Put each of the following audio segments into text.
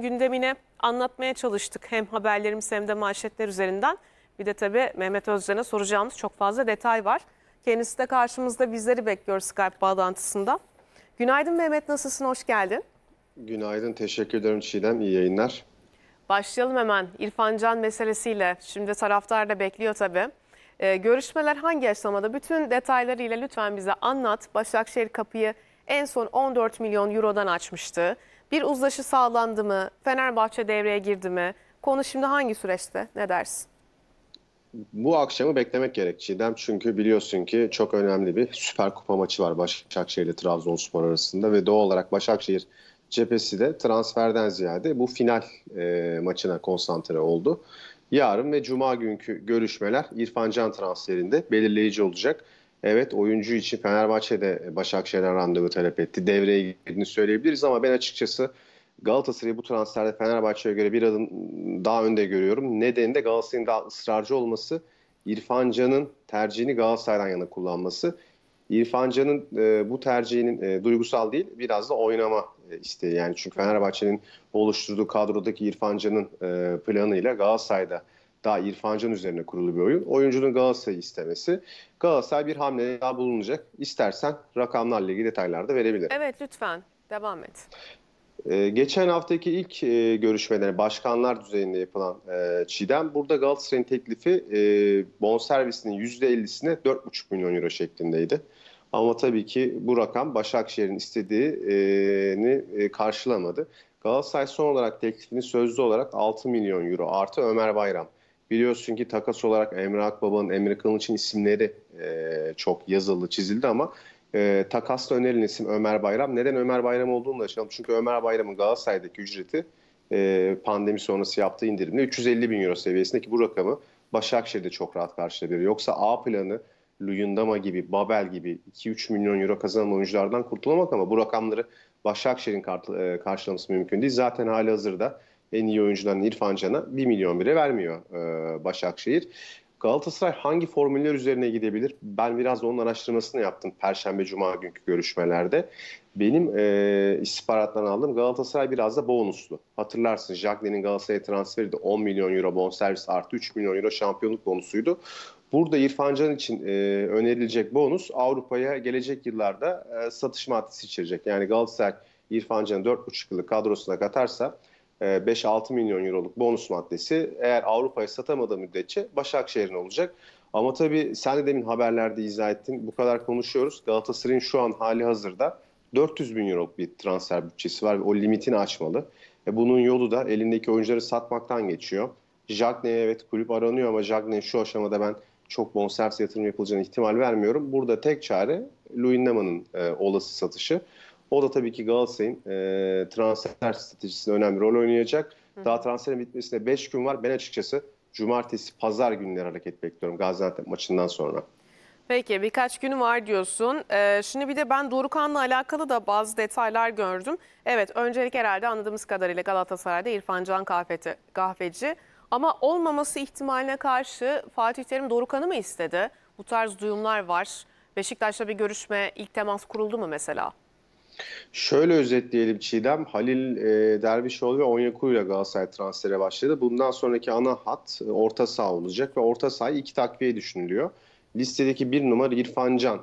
gündemine anlatmaya çalıştık. Hem haberlerimiz hem de manşetler üzerinden. Bir de tabii Mehmet Özcan'a soracağımız çok fazla detay var. Kendisi de karşımızda bizleri bekliyor Skype bağlantısında. Günaydın Mehmet nasılsın? Hoş geldin. Günaydın. Teşekkür ederim Çiğdem. İyi yayınlar. Başlayalım hemen İrfan Can meselesiyle. Şimdi taraftar da bekliyor tabii. Ee, görüşmeler hangi aşamada? Bütün detaylarıyla lütfen bize anlat. Başakşehir kapıyı en son 14 milyon eurodan açmıştı. Bir uzlaşı sağlandı mı? Fenerbahçe devreye girdi mi? Konu şimdi hangi süreçte? Ne dersin? Bu akşamı beklemek gerek Çiğdem. Çünkü biliyorsun ki çok önemli bir Süper Kupa maçı var Başakşehir ile Trabzonspor arasında ve doğal olarak Başakşehir cephesi de transferden ziyade bu final e, maçına konsantre oldu. Yarın ve cuma günkü görüşmeler İrfan Can transferinde belirleyici olacak. Evet oyuncu için Fenerbahçe'de Başakşehir'den randevu talep etti. Devreye girdiğini söyleyebiliriz ama ben açıkçası Galatasaray'ı bu transferde Fenerbahçe'ye göre bir adım daha önde görüyorum. Nedeni de Galatasaray'ın daha ısrarcı olması, İrfan Can'ın tercihini Galatasaray'dan yana kullanması. İrfan Can'ın e, bu tercihinin e, duygusal değil biraz da oynama e, isteği. Yani çünkü Fenerbahçe'nin oluşturduğu kadrodaki İrfan Can'ın e, planıyla Galatasaray'da daha İrfan üzerine kurulu bir oyun. Oyuncunun Galatasaray'ı istemesi. Galatasaray bir hamle daha bulunacak. İstersen rakamlarla ilgili detaylar da verebilirim. Evet lütfen devam et. Ee, geçen haftaki ilk e, görüşmeleri başkanlar düzeyinde yapılan e, Çiğdem burada Galatasaray'ın teklifi e, bonservisinin %50'sine 4,5 milyon euro şeklindeydi. Ama tabii ki bu rakam Başakşehir'in istediğini e, karşılamadı. Galatasaray son olarak teklifini sözlü olarak 6 milyon euro artı Ömer Bayram Biliyorsun ki takas olarak Emre Akbaba'nın, Emre Kılıç'ın isimleri e, çok yazıldı, çizildi ama e, takasla önerilen isim Ömer Bayram. Neden Ömer Bayram olduğunu da açalım. Çünkü Ömer Bayram'ın Galatasaray'daki ücreti e, pandemi sonrası yaptığı indirimde 350 bin euro seviyesindeki bu rakamı Başakşehir'de çok rahat karşılayabilir. Yoksa A planı Luyendama gibi, Babel gibi 2-3 milyon euro kazanan oyunculardan kurtulamak ama bu rakamları Başakşehir'in e, karşılaması mümkün değil. Zaten hali hazırda en iyi oyuncuların İrfan Can'a 1 milyon lira vermiyor e, Başakşehir. Galatasaray hangi formüller üzerine gidebilir? Ben biraz onun araştırmasını yaptım Perşembe Cuma günkü görüşmelerde. Benim e, istihbarattan aldığım Galatasaray biraz da bonuslu. Hatırlarsın Jacqueline'in Galatasaray'a transferi de 10 milyon euro bonservis artı 3 milyon euro şampiyonluk bonusuydu. Burada İrfan Can için e, önerilecek bonus Avrupa'ya gelecek yıllarda e, satış maddesi içerecek. Yani Galatasaray İrfan Can'ı 4,5 yıllık kadrosuna katarsa 5-6 e, milyon euroluk bonus maddesi eğer Avrupa'ya satamadığı müddetçe Başakşehir'in olacak. Ama tabii sen de demin haberlerde izah ettin. Bu kadar konuşuyoruz. Galatasaray'ın şu an hali hazırda 400 bin euro bir transfer bütçesi var ve o limitini açmalı. E bunun yolu da elindeki oyuncuları satmaktan geçiyor. Jagne evet kulüp aranıyor ama Jagne şu aşamada ben çok bonservis yatırım yapılacağını ihtimal vermiyorum. Burada tek çare Louis Nema'nın e, olası satışı. O da tabii ki Galatasaray'ın e, transfer stratejisinde önemli rol oynayacak. Hı. Daha transferin bitmesine 5 gün var. Ben açıkçası cumartesi, pazar günleri hareket bekliyorum Gaziantep maçından sonra. Peki birkaç günü var diyorsun. Ee, şimdi bir de ben Dorukhan'la alakalı da bazı detaylar gördüm. Evet öncelik herhalde anladığımız kadarıyla Galatasaray'da İrfan Can kahveti, kahveci. Ama olmaması ihtimaline karşı Fatih Terim Dorukhan'ı mı istedi? Bu tarz duyumlar var. Beşiktaş'la bir görüşme, ilk temas kuruldu mu mesela? Şöyle özetleyelim Çiğdem, Halil e, Dervişoğlu ve Onyekuru ile Galatasaray transfere başladı. Bundan sonraki ana hat e, orta saha olacak ve orta sahaya iki takviye düşünülüyor. Listedeki bir numara İrfan Can.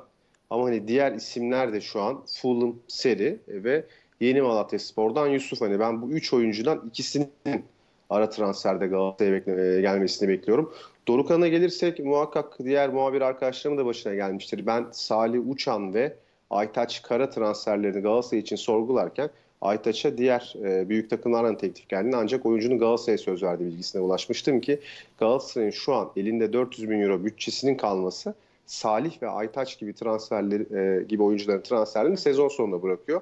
Ama hani diğer isimler de şu an Fulham, Seri e, ve Yeni Malatya Spor'dan Yusuf. Hani ben bu üç oyuncudan ikisinin ara transferde Galatasaray'a bekle, e, gelmesini bekliyorum. Dorukan'a gelirsek muhakkak diğer muhabir arkadaşlarımın da başına gelmiştir. Ben Salih Uçan ve Aytaç Kara transferlerini Galatasaray için sorgularken Aytaç'a diğer e, büyük takımlardan teklif geldi. Ancak oyuncunun Galatasaray'a söz verdiği bilgisine ulaşmıştım ki Galatasaray'ın şu an elinde 400 bin euro bütçesinin kalması Salih ve Aytaç gibi transferleri e, gibi oyuncuların transferlerini sezon sonunda bırakıyor.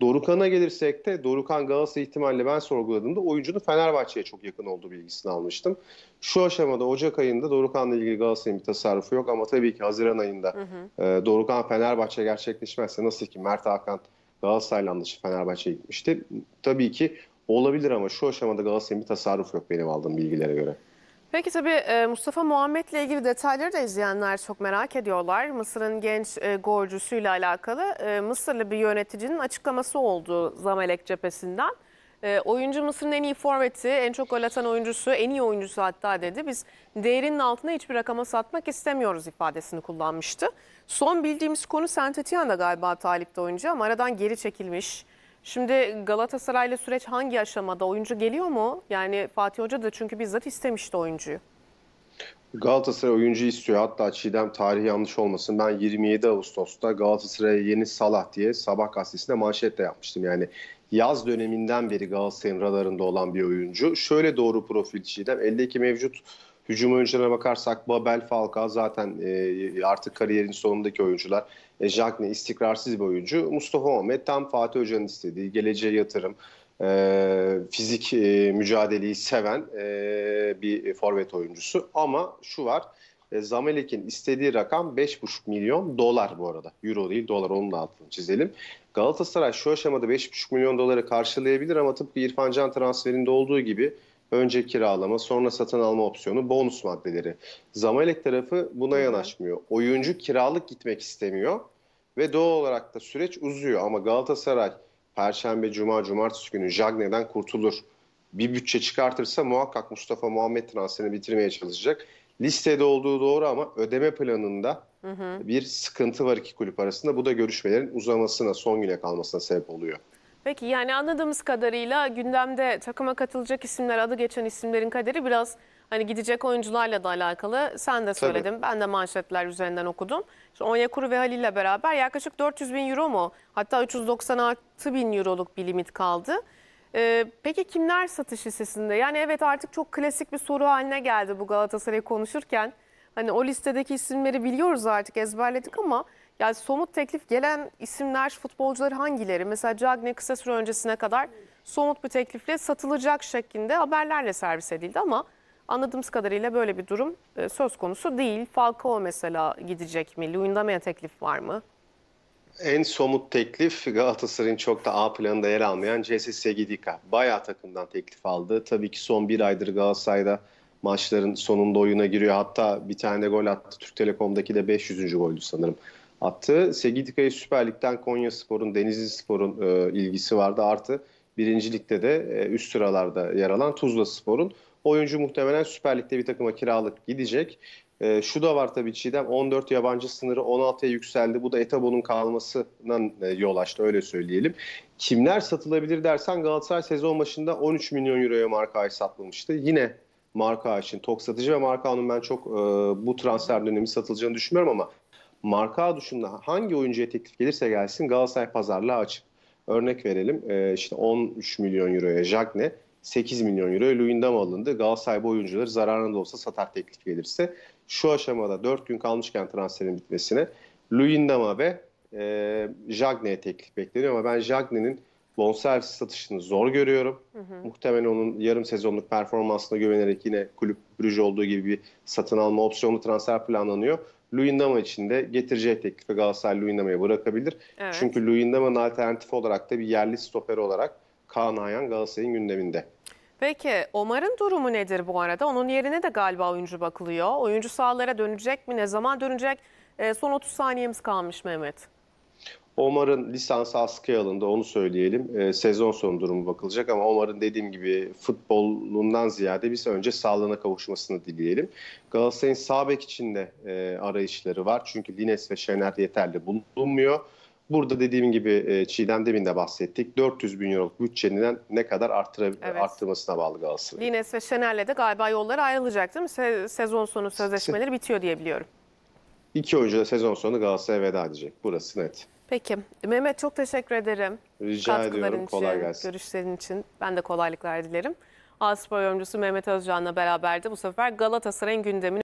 Dorukan'a gelirsek de Dorukan Galatasaray ihtimalle ben sorguladığımda oyuncunun Fenerbahçe'ye çok yakın olduğu bilgisini almıştım. Şu aşamada Ocak ayında Dorukan'la ilgili Galatasaray'ın bir tasarrufu yok ama tabii ki Haziran ayında hı hı. E, Dorukan Fenerbahçe gerçekleşmezse nasıl ki Mert Hakan Galatasaray'la anlaşıp Fenerbahçe'ye gitmişti. Tabii ki olabilir ama şu aşamada Galatasaray'ın bir tasarrufu yok benim aldığım bilgilere göre. Peki tabii e, Mustafa Muhammed ile ilgili detayları da izleyenler çok merak ediyorlar. Mısır'ın genç e, golcüsüyle alakalı e, Mısırlı bir yöneticinin açıklaması oldu Zamalek cephesinden. Oyuncu Mısır'ın en iyi forveti, en çok gol atan oyuncusu, en iyi oyuncusu hatta dedi. Biz değerinin altına hiçbir rakama satmak istemiyoruz ifadesini kullanmıştı. Son bildiğimiz konu Saint Etienne'da galiba talipte oyuncu ama aradan geri çekilmiş. Şimdi Galatasaray'la süreç hangi aşamada? Oyuncu geliyor mu? Yani Fatih Hoca da çünkü bizzat istemişti oyuncuyu. Galatasaray oyuncu istiyor. Hatta Çiğdem tarihi yanlış olmasın. Ben 27 Ağustos'ta Galatasaray'a yeni Salah diye sabah gazetesinde manşet de yapmıştım. Yani yaz döneminden beri Galatasaray'ın radarında olan bir oyuncu. Şöyle doğru profil Çiğdem. 52 mevcut Hücum oyuncularına bakarsak Babel, Falcao zaten e, artık kariyerin sonundaki oyuncular. E, Jagne istikrarsız bir oyuncu. Mustafa Ahmet tam Fatih Hoca'nın istediği geleceğe yatırım, e, fizik e, mücadeleyi seven e, bir forvet oyuncusu. Ama şu var, e, Zamelek'in istediği rakam 5,5 milyon dolar bu arada. Euro değil dolar onun da altını çizelim. Galatasaray şu aşamada 5,5 milyon doları karşılayabilir ama tıpkı İrfan Can transferinde olduğu gibi önce kiralama sonra satın alma opsiyonu bonus maddeleri. Zamalek tarafı buna yanaşmıyor. Oyuncu kiralık gitmek istemiyor ve doğal olarak da süreç uzuyor ama Galatasaray Perşembe, Cuma, Cumartesi günü Jagne'den kurtulur. Bir bütçe çıkartırsa muhakkak Mustafa Muhammed transferini bitirmeye çalışacak. Listede olduğu doğru ama ödeme planında hı hı. bir sıkıntı var iki kulüp arasında. Bu da görüşmelerin uzamasına, son güne kalmasına sebep oluyor. Peki yani anladığımız kadarıyla gündemde takıma katılacak isimler, adı geçen isimlerin kaderi biraz hani gidecek oyuncularla da alakalı. Sen de söyledin, Tabii. ben de manşetler üzerinden okudum. İşte Onyekuru ve Halil ile beraber yaklaşık 400 bin euro mu? Hatta 396 bin euroluk bir limit kaldı. Ee, peki kimler satış listesinde? Yani evet artık çok klasik bir soru haline geldi bu Galatasaray konuşurken. Hani o listedeki isimleri biliyoruz artık ezberledik ama... Yani somut teklif gelen isimler, futbolcular hangileri? Mesela Cagney kısa süre öncesine kadar somut bir teklifle satılacak şeklinde haberlerle servis edildi ama anladığımız kadarıyla böyle bir durum e, söz konusu değil. Falcao mesela gidecek mi? Luyendama'ya teklif var mı? En somut teklif Galatasaray'ın çok da A planında yer almayan CSS Segedika. Bayağı takımdan teklif aldı. Tabii ki son bir aydır Galatasaray'da maçların sonunda oyuna giriyor. Hatta bir tane gol attı. Türk Telekom'daki de 500. goldü sanırım attı. Segidika'ya Süper Lig'den Konya Spor'un, Denizli Spor'un e, ilgisi vardı. Artı birincilikte de e, üst sıralarda yer alan Tuzla Spor'un. Oyuncu muhtemelen Süper Lig'de bir takıma kiralık gidecek. E, şu da var tabii Çiğdem 14 yabancı sınırı 16'ya yükseldi. Bu da Etabon'un kalmasına e, yol açtı öyle söyleyelim. Kimler satılabilir dersen Galatasaray sezon başında 13 milyon euroya markayı satılmıştı. Yine marka için Tok satıcı ve marka Markao'nun ben çok e, bu transfer dönemi satılacağını düşünmüyorum ama marka dışında hangi oyuncuya teklif gelirse gelsin Galatasaray pazarlığı açık. Örnek verelim e, işte 13 milyon euroya Jagne 8 milyon euro Luyendam alındı. Galatasaray bu oyuncuları zararında olsa satar teklif gelirse. Şu aşamada 4 gün kalmışken transferin bitmesine Luyendam'a ve e, Jagne'ye teklif bekleniyor ama ben Jagne'nin bonservis satışını zor görüyorum. Hı hı. Muhtemelen onun yarım sezonluk performansına güvenerek yine kulüp Brüj olduğu gibi bir satın alma opsiyonu transfer planlanıyor. Luyendama için de getireceği teklifi Galatasaray Luyendama'ya bırakabilir. Evet. Çünkü Luyendama'nın alternatif olarak da bir yerli stoper olarak Kaan Hayan Galatasaray'ın gündeminde. Peki Omar'ın durumu nedir bu arada? Onun yerine de galiba oyuncu bakılıyor. Oyuncu sahalara dönecek mi? Ne zaman dönecek? E, son 30 saniyemiz kalmış Mehmet. Omar'ın lisansı askıya alındı onu söyleyelim. E, sezon sonu durumu bakılacak ama Omar'ın dediğim gibi futbolundan ziyade biz önce sağlığına kavuşmasını dileyelim. Galatasaray'ın sağ için de e, arayışları var. Çünkü Lines ve Şener yeterli bulunmuyor. Burada dediğim gibi e, Çiğdem demin de bahsettik. 400 bin euroluk bütçeninden ne kadar artıra, evet. arttırmasına bağlı Galatasaray. Lines ve Şener'le de galiba yollar ayrılacak değil mi? Se sezon sonu sözleşmeleri bitiyor diye biliyorum. İki oyuncu da sezon sonu Galatasaray'a veda edecek. Burası net. Peki. Mehmet çok teşekkür ederim. Rica Katkıların ediyorum. Için, Kolay gelsin. Görüşlerin için ben de kolaylıklar dilerim. Aspor yorumcusu Mehmet Özcan'la beraberdi. Bu sefer Galatasaray'ın gündemini